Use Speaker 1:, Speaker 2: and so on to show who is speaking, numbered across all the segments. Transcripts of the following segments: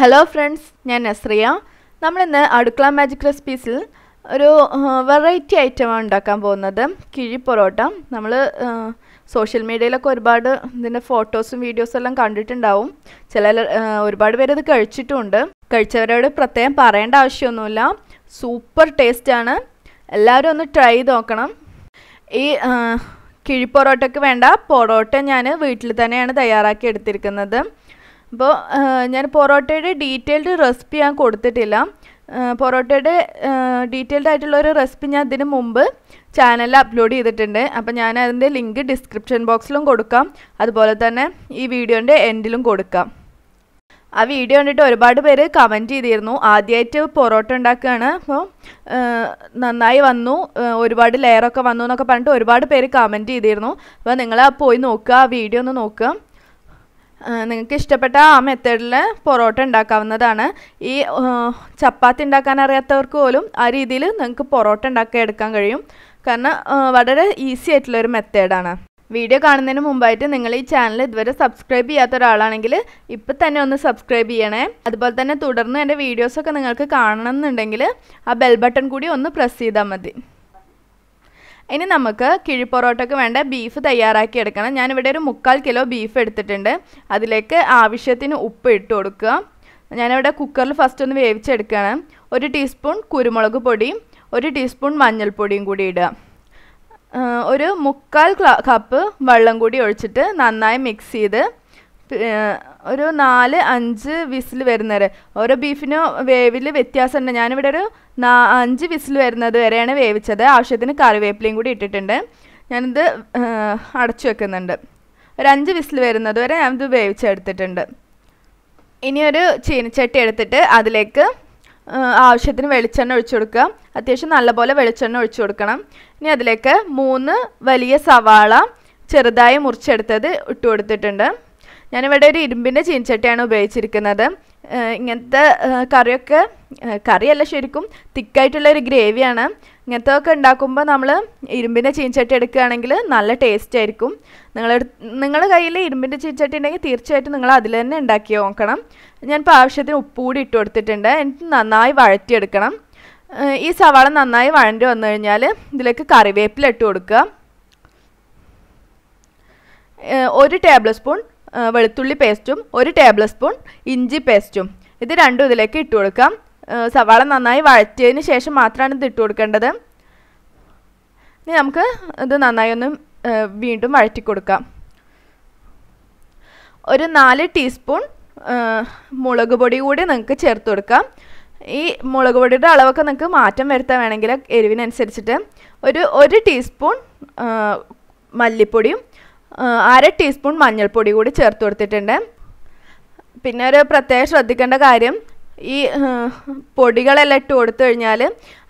Speaker 1: hello friends ഞാൻ നസ്രിയ നമ്മളിന്ന് അടുക്കള മാജിക് റെസിപ്പീസിൽ ഒരു വെറൈറ്റി ഐറ്റമാണ് ഉണ്ടാക്കാൻ പോകുന്നത് കിഴി പൊറോട്ട നമ്മൾ സോഷ്യൽ മീഡിയയിലൊക്കെ ഒരുപാട് ഇതിൻ്റെ ഫോട്ടോസും വീഡിയോസും എല്ലാം കണ്ടിട്ടുണ്ടാവും ചില ഒരുപാട് പേര് ഇത് കഴിച്ചിട്ടുമുണ്ട് കഴിച്ചവരോട് പ്രത്യേകം പറയേണ്ട ആവശ്യമൊന്നുമില്ല സൂപ്പർ ടേസ്റ്റാണ് എല്ലാവരും ഒന്ന് ട്രൈ ചെയ്ത് നോക്കണം ഈ കിഴി പൊറോട്ടയ്ക്ക് വേണ്ട പൊറോട്ട ഞാൻ വീട്ടിൽ തന്നെയാണ് തയ്യാറാക്കി എടുത്തിരിക്കുന്നത് അപ്പോൾ ഞാൻ പൊറോട്ടയുടെ ഡീറ്റെയിൽഡ് റെസിപ്പി ഞാൻ കൊടുത്തിട്ടില്ല പൊറോട്ടയുടെ ഡീറ്റെയിൽഡ് ആയിട്ടുള്ള ഒരു റെസിപ്പി ഞാൻ ഇതിന് മുമ്പ് ചാനലിൽ അപ്ലോഡ് ചെയ്തിട്ടുണ്ട് അപ്പോൾ ഞാൻ അതിൻ്റെ ലിങ്ക് ഡിസ്ക്രിപ്ഷൻ ബോക്സിലും കൊടുക്കാം അതുപോലെ തന്നെ ഈ വീഡിയോൻ്റെ എൻഡിലും കൊടുക്കാം ആ വീഡിയോ കണ്ടിട്ട് ഒരുപാട് പേര് കമൻറ്റ് ചെയ്തിരുന്നു ആദ്യമായിട്ട് പൊറോട്ട ഉണ്ടാക്കുകയാണ് അപ്പോൾ നന്നായി വന്നു ഒരുപാട് ലെയറൊക്കെ വന്നു എന്നൊക്കെ പറഞ്ഞിട്ട് ഒരുപാട് പേര് കമൻറ്റ് ചെയ്തിരുന്നു അപ്പോൾ നിങ്ങൾ പോയി നോക്കുക ആ വീഡിയോ ഒന്ന് നോക്കുക നിങ്ങൾക്ക് ഇഷ്ടപ്പെട്ട ആ മെത്തേഡിൽ പൊറോട്ട ഉണ്ടാക്കാവുന്നതാണ് ഈ ചപ്പാത്തി ഉണ്ടാക്കാൻ അറിയാത്തവർക്ക് പോലും ആ രീതിയിൽ നിങ്ങൾക്ക് പൊറോട്ട ഉണ്ടാക്കി എടുക്കാൻ കഴിയും കാരണം വളരെ ഈസി ആയിട്ടുള്ള ഒരു മെത്തേഡാണ് വീഡിയോ കാണുന്നതിന് മുമ്പായിട്ട് നിങ്ങൾ ഈ ചാനൽ ഇതുവരെ സബ്സ്ക്രൈബ് ചെയ്യാത്ത ഒരാളാണെങ്കിൽ ഇപ്പം തന്നെ ഒന്ന് സബ്സ്ക്രൈബ് ചെയ്യണേ അതുപോലെ തന്നെ തുടർന്ന് എൻ്റെ വീഡിയോസൊക്കെ നിങ്ങൾക്ക് കാണണമെന്നുണ്ടെങ്കിൽ ആ ബെൽ ബട്ടൺ കൂടി ഒന്ന് പ്രസ് ചെയ്താൽ മതി ഇനി നമുക്ക് കിഴിപ്പൊറോട്ടയ്ക്ക് വേണ്ട ബീഫ് തയ്യാറാക്കി എടുക്കണം ഞാനിവിടെ ഒരു മുക്കാൽ കിലോ ബീഫ് എടുത്തിട്ടുണ്ട് അതിലേക്ക് ആവശ്യത്തിന് ഉപ്പ് ഇട്ട് കൊടുക്കുക ഞാനിവിടെ കുക്കറിൽ ഫസ്റ്റ് ഒന്ന് വേവിച്ചെടുക്കുകയാണ് ഒരു ടീസ്പൂൺ കുരുമുളക് പൊടിയും ഒരു ടീസ്പൂൺ മഞ്ഞൾപ്പൊടിയും കൂടി ഇടുക ഒരു മുക്കാൽ കപ്പ് വെള്ളം കൂടി ഒഴിച്ചിട്ട് നന്നായി മിക്സ് ചെയ്ത് ഒരു നാല് അഞ്ച് വിസിൽ വരുന്നവരെ ഓരോ ബീഫിനും വേവിൽ വ്യത്യാസമുണ്ട് ഞാനിവിടെ ഒരു നാ അഞ്ച് വിസിൽ വരുന്നത് വരെയാണ് വേവിച്ചത് ആവശ്യത്തിന് കറിവേപ്പിലയും കൂടി ഇട്ടിട്ടുണ്ട് ഞാനിത് അടച്ചു വെക്കുന്നുണ്ട് ഒരു അഞ്ച് വിസിൽ വരുന്നത് വരെ ഞാനിത് വേവിച്ചെടുത്തിട്ടുണ്ട് ഇനി ഒരു ചീനച്ചട്ടി എടുത്തിട്ട് അതിലേക്ക് ആവശ്യത്തിന് വെളിച്ചെണ്ണ ഒഴിച്ചു കൊടുക്കുക അത്യാവശ്യം നല്ലപോലെ വെളിച്ചെണ്ണ ഒഴിച്ചു കൊടുക്കണം ഇനി അതിലേക്ക് മൂന്ന് വലിയ സവാള ചെറുതായി മുറിച്ചെടുത്തത് ഇട്ട് കൊടുത്തിട്ടുണ്ട് ഞാനിവിടെ ഒരു ഇരുമ്പിൻ്റെ ചീനച്ചട്ടിയാണ് ഉപയോഗിച്ചിരിക്കുന്നത് ഇങ്ങനത്തെ കറിയൊക്കെ കറിയല്ല ശരിക്കും തിക്കായിട്ടുള്ള ഒരു ഗ്രേവിയാണ് ഇങ്ങനത്തെ ഒക്കെ ഉണ്ടാക്കുമ്പോൾ നമ്മൾ ഇരുമ്പിൻ്റെ ചീനച്ചട്ടി എടുക്കുകയാണെങ്കിൽ നല്ല ടേസ്റ്റ് ആയിരിക്കും നിങ്ങൾ നിങ്ങളുടെ കയ്യിൽ ഇരുമ്പിൻ്റെ ചീനച്ചട്ടി ഉണ്ടെങ്കിൽ തീർച്ചയായിട്ടും നിങ്ങൾ അതിൽ തന്നെ ഉണ്ടാക്കി നോക്കണം ഞാനിപ്പോൾ ആവശ്യത്തിന് ഉപ്പ് കൂടി ഇട്ട് കൊടുത്തിട്ടുണ്ട് എനിക്ക് നന്നായി വഴറ്റിയെടുക്കണം ഈ സവാള നന്നായി വഴണ്ടി വന്നു കഴിഞ്ഞാൽ ഇതിലേക്ക് കറിവേപ്പില ഇട്ട് കൊടുക്കുക ഒരു ടേബിൾ സ്പൂൺ വെളുത്തുള്ളി പേസ്റ്റും ഒരു ടേബിൾ സ്പൂൺ ഇഞ്ചി പേസ്റ്റും ഇത് രണ്ടും ഇതിലേക്ക് ഇട്ട് കൊടുക്കാം സവാള നന്നായി വഴറ്റിയതിന് ശേഷം മാത്രമാണ് ഇത് ഇട്ട് കൊടുക്കേണ്ടത് ഇനി നമുക്ക് ഇത് നന്നായി ഒന്ന് വീണ്ടും വഴറ്റി കൊടുക്കാം ഒരു നാല് ടീസ്പൂൺ മുളക് പൊടി കൂടി നിങ്ങൾക്ക് ചേർത്ത് കൊടുക്കാം ഈ മുളക് പൊടിയുടെ അളവൊക്കെ നിങ്ങൾക്ക് മാറ്റം വരുത്താൻ വേണമെങ്കിൽ എരിവിനനുസരിച്ചിട്ട് ഒരു ഒരു ടീസ്പൂൺ മല്ലിപ്പൊടിയും അര ടീസ്പൂൺ മഞ്ഞൾപ്പൊടി കൂടി ചേർത്ത് കൊടുത്തിട്ടുണ്ട് പിന്നെ ഒരു പ്രത്യേകം ശ്രദ്ധിക്കേണ്ട കാര്യം ഈ പൊടികളെല്ലാം ഇട്ട് കൊടുത്തു കഴിഞ്ഞാൽ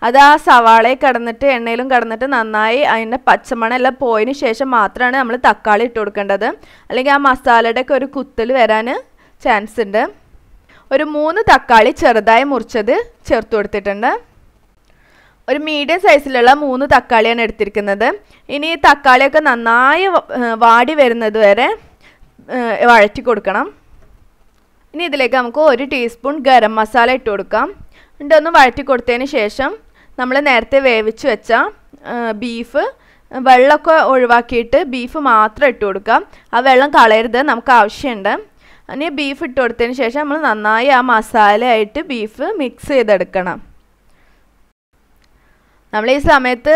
Speaker 1: അത് ആ സവാളയിൽ കിടന്നിട്ട് എണ്ണയിലും കിടന്നിട്ട് നന്നായി അതിൻ്റെ പച്ചമണെല്ലാം പോയതിന് ശേഷം മാത്രമാണ് നമ്മൾ തക്കാളി ഇട്ട് കൊടുക്കേണ്ടത് അല്ലെങ്കിൽ ആ മസാലയുടെ ഒക്കെ ഒരു കുത്തൽ വരാൻ ചാൻസ് ഉണ്ട് ഒരു മൂന്ന് തക്കാളി ചെറുതായി മുറിച്ചത് ചേർത്ത് കൊടുത്തിട്ടുണ്ട് ഒരു മീഡിയം സൈസിലുള്ള മൂന്ന് തക്കാളിയാണ് എടുത്തിരിക്കുന്നത് ഇനി ഈ തക്കാളിയൊക്കെ നന്നായി വാടി വരുന്നത് വരെ വഴറ്റി കൊടുക്കണം ഇനി ഇതിലേക്ക് നമുക്ക് ഒരു ടീസ്പൂൺ ഗരം മസാല ഇട്ട് കൊടുക്കാം എന്നിട്ട് വഴറ്റി കൊടുത്തതിന് ശേഷം നമ്മൾ നേരത്തെ വേവിച്ച് വെച്ച ബീഫ് വെള്ളമൊക്കെ ഒഴിവാക്കിയിട്ട് ബീഫ് മാത്രം ഇട്ട് കൊടുക്കാം ആ വെള്ളം കളയരുത് നമുക്ക് ആവശ്യമുണ്ട് ഇനി ബീഫ് ഇട്ട് കൊടുത്തതിന് ശേഷം നമ്മൾ നന്നായി ആ മസാലയായിട്ട് ബീഫ് മിക്സ് ചെയ്തെടുക്കണം നമ്മൾ ഈ സമയത്ത്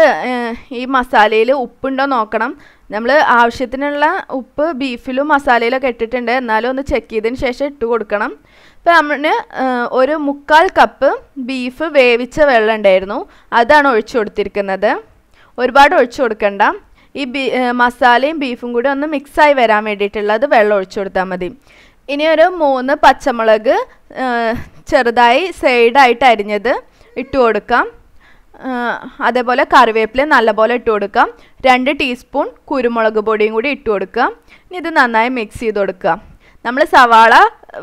Speaker 1: ഈ മസാലയിൽ ഉപ്പുണ്ടോ നോക്കണം നമ്മൾ ആവശ്യത്തിനുള്ള ഉപ്പ് ബീഫിലും മസാലയിലൊക്കെ ഇട്ടിട്ടുണ്ട് എന്നാലും ഒന്ന് ചെക്ക് ചെയ്തതിന് ശേഷം ഇട്ട് കൊടുക്കണം ഇപ്പം നമ്മളിന് ഒരു മുക്കാൽ കപ്പ് ബീഫ് വേവിച്ച വെള്ളം ഉണ്ടായിരുന്നു അതാണ് ഒഴിച്ചു കൊടുത്തിരിക്കുന്നത് ഒരുപാട് ഒഴിച്ചു കൊടുക്കണ്ട ഈ ബീ മസാലയും ബീഫും കൂടി ഒന്ന് മിക്സായി വരാൻ വേണ്ടിയിട്ടുള്ളത് വെള്ളം ഒഴിച്ചു കൊടുത്താൽ മതി ഇനി ഒരു മൂന്ന് പച്ചമുളക് ചെറുതായി സൈഡായിട്ട് അരിഞ്ഞത് ഇട്ട് കൊടുക്കാം അതേപോലെ കറിവേപ്പില നല്ലപോലെ ഇട്ട് കൊടുക്കാം രണ്ട് ടീസ്പൂൺ കുരുമുളക് പൊടിയും കൂടി ഇട്ട് കൊടുക്കുക ഇനി ഇത് നന്നായി മിക്സ് ചെയ്ത് കൊടുക്കുക നമ്മൾ സവാള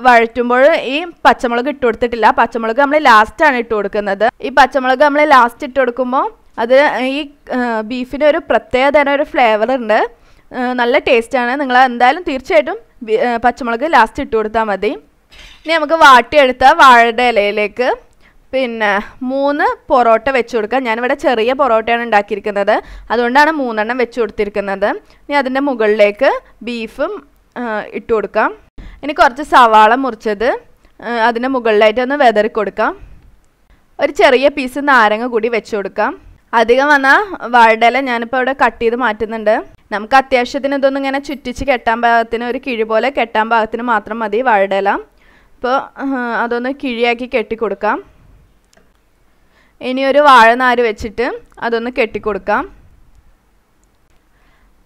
Speaker 1: വഴറ്റുമ്പോൾ ഈ പച്ചമുളക് ഇട്ട് കൊടുത്തിട്ടില്ല പച്ചമുളക് നമ്മൾ ലാസ്റ്റാണ് ഇട്ട് കൊടുക്കുന്നത് ഈ പച്ചമുളക് നമ്മൾ ലാസ്റ്റ് ഇട്ട് കൊടുക്കുമ്പോൾ അത് ഈ ബീഫിന് ഒരു പ്രത്യേക തരം ഒരു ഫ്ലേവർ ഉണ്ട് നല്ല ടേസ്റ്റാണ് നിങ്ങൾ എന്തായാലും തീർച്ചയായിട്ടും പച്ചമുളക് ലാസ്റ്റ് ഇട്ട് കൊടുത്താൽ മതി ഇനി നമുക്ക് വാട്ടിയെടുത്ത വാഴയുടെ ഇലയിലേക്ക് പിന്നെ മൂന്ന് പൊറോട്ട വെച്ചു കൊടുക്കുക ഞാനിവിടെ ചെറിയ പൊറോട്ടയാണ് ഉണ്ടാക്കിയിരിക്കുന്നത് അതുകൊണ്ടാണ് മൂന്നെണ്ണം വെച്ചു കൊടുത്തിരിക്കുന്നത് ഇനി അതിൻ്റെ മുകളിലേക്ക് ബീഫും ഇട്ട് കൊടുക്കാം ഇനി കുറച്ച് സവാള മുറിച്ചത് അതിൻ്റെ മുകളിലായിട്ട് ഒന്ന് വെതറി കൊടുക്കാം ഒരു ചെറിയ പീസ് നാരങ്ങ കൂടി വെച്ചു കൊടുക്കാം അധികം വന്നാൽ വാഴയില ഞാനിപ്പോൾ ഇവിടെ കട്ട് ചെയ്ത് മാറ്റുന്നുണ്ട് നമുക്ക് അത്യാവശ്യത്തിന് ഇതൊന്നും ഇങ്ങനെ ചുറ്റിച്ച് കെട്ടാൻ ഭാഗത്തിന് ഒരു കിഴി പോലെ കെട്ടാൻ ഭാഗത്തിന് മാത്രം മതി വാഴയില അപ്പോൾ അതൊന്ന് കിഴിയാക്കി കെട്ടി കൊടുക്കാം ഇനി ഒരു വാഴനാര് വെച്ചിട്ട് അതൊന്ന് കെട്ടിക്കൊടുക്കാം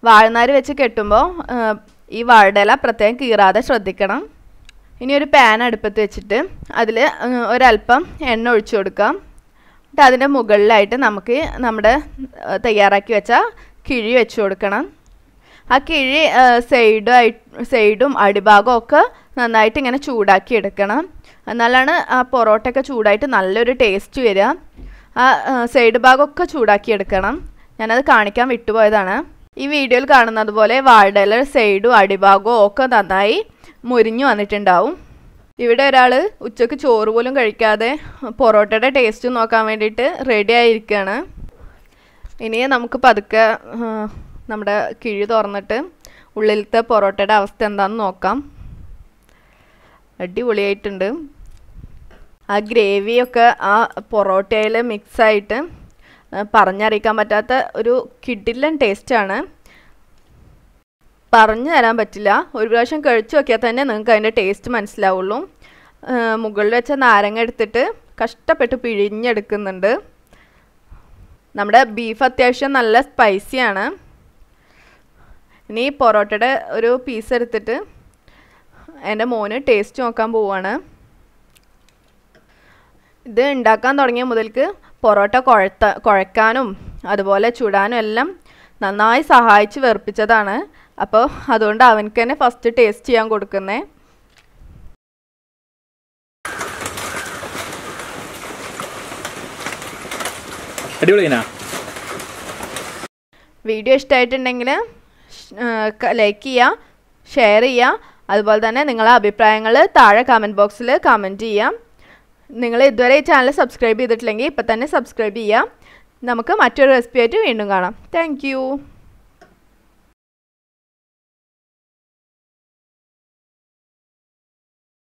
Speaker 1: വാഴനാര് വെച്ച് കെട്ടുമ്പോൾ ഈ വാഴയുടെ പ്രത്യേകം കീറാതെ ശ്രദ്ധിക്കണം ഇനി ഒരു പാൻ അടുപ്പത്ത് വെച്ചിട്ട് അതിൽ ഒരല്പം എണ്ണ ഒഴിച്ചു കൊടുക്കാം എന്നിട്ട് അതിൻ്റെ മുകളിലായിട്ട് നമുക്ക് നമ്മുടെ തയ്യാറാക്കി വെച്ച കിഴി വെച്ചു കൊടുക്കണം ആ കിഴി സൈഡുമായി സൈഡും അടിഭാഗവും ഒക്കെ നന്നായിട്ട് ഇങ്ങനെ ചൂടാക്കി എടുക്കണം എന്നാലാണ് ആ പൊറോട്ടയൊക്കെ ചൂടായിട്ട് നല്ലൊരു ടേസ്റ്റ് വരിക ആ സൈഡ് ഭാഗമൊക്കെ ചൂടാക്കിയെടുക്കണം ഞാനത് കാണിക്കാൻ വിട്ടുപോയതാണ് ഈ വീഡിയോയിൽ കാണുന്നത് പോലെ വാഴയില സൈഡും അടിഭാഗവും ഒക്കെ നന്നായി മുരിഞ്ഞു വന്നിട്ടുണ്ടാവും ഇവിടെ ഒരാൾ ഉച്ചയ്ക്ക് ചോറ് പോലും കഴിക്കാതെ പൊറോട്ടയുടെ ടേസ്റ്റ് നോക്കാൻ വേണ്ടിയിട്ട് റെഡി ആയിരിക്കുകയാണ് ഇനി നമുക്ക് പതുക്കെ നമ്മുടെ കിഴി തുറന്നിട്ട് ഉള്ളിലത്തെ പൊറോട്ടയുടെ അവസ്ഥ എന്താണെന്ന് നോക്കാം അടിപൊളിയായിട്ടുണ്ട് ആ ഗ്രേവിയൊക്കെ ആ പൊറോട്ടയിൽ മിക്സായിട്ട് പറഞ്ഞറിയിക്കാൻ പറ്റാത്ത ഒരു കിഡിലൻ ടേസ്റ്റാണ് പറഞ്ഞു തരാൻ പറ്റില്ല ഒരു പ്രാവശ്യം കഴിച്ചു നോക്കിയാൽ തന്നെ നിങ്ങൾക്ക് അതിൻ്റെ ടേസ്റ്റ് മനസ്സിലാവുള്ളൂ മുകളിൽ വെച്ച നാരങ്ങ എടുത്തിട്ട് കഷ്ടപ്പെട്ട് പിഴിഞ്ഞെടുക്കുന്നുണ്ട് നമ്മുടെ ബീഫ് അത്യാവശ്യം നല്ല സ്പൈസിയാണ് ഇനി പൊറോട്ടയുടെ ഒരു പീസ് എടുത്തിട്ട് എൻ്റെ മോന് ടേസ്റ്റ് നോക്കാൻ പോവുകയാണ് ഇത് ഉണ്ടാക്കാൻ തുടങ്ങിയ മുതൽക്ക് പൊറോട്ട കുഴത്ത കുഴക്കാനും അതുപോലെ ചുടാനും എല്ലാം നന്നായി സഹായിച്ച് വെറുപ്പിച്ചതാണ് അപ്പോൾ അതുകൊണ്ട് അവനക്ക് തന്നെ ഫസ്റ്റ് ടേസ്റ്റ് ചെയ്യാൻ കൊടുക്കുന്നേ വീഡിയോ ഇഷ്ടമായിട്ടുണ്ടെങ്കിൽ ലൈക്ക് ചെയ്യുക ഷെയർ ചെയ്യുക അതുപോലെ തന്നെ നിങ്ങളെ അഭിപ്രായങ്ങൾ താഴെ കമൻറ്റ് ബോക്സിൽ കമൻറ്റ് ചെയ്യാം നിങ്ങൾ ഇതുവരെ ഈ ചാനൽ സബ്സ്ക്രൈബ് ചെയ്തിട്ടില്ലെങ്കിൽ ഇപ്പം തന്നെ സബ്സ്ക്രൈബ് ചെയ്യാം നമുക്ക് മറ്റൊരു റെസിപ്പി ആയിട്ട് വീണ്ടും കാണാം താങ്ക്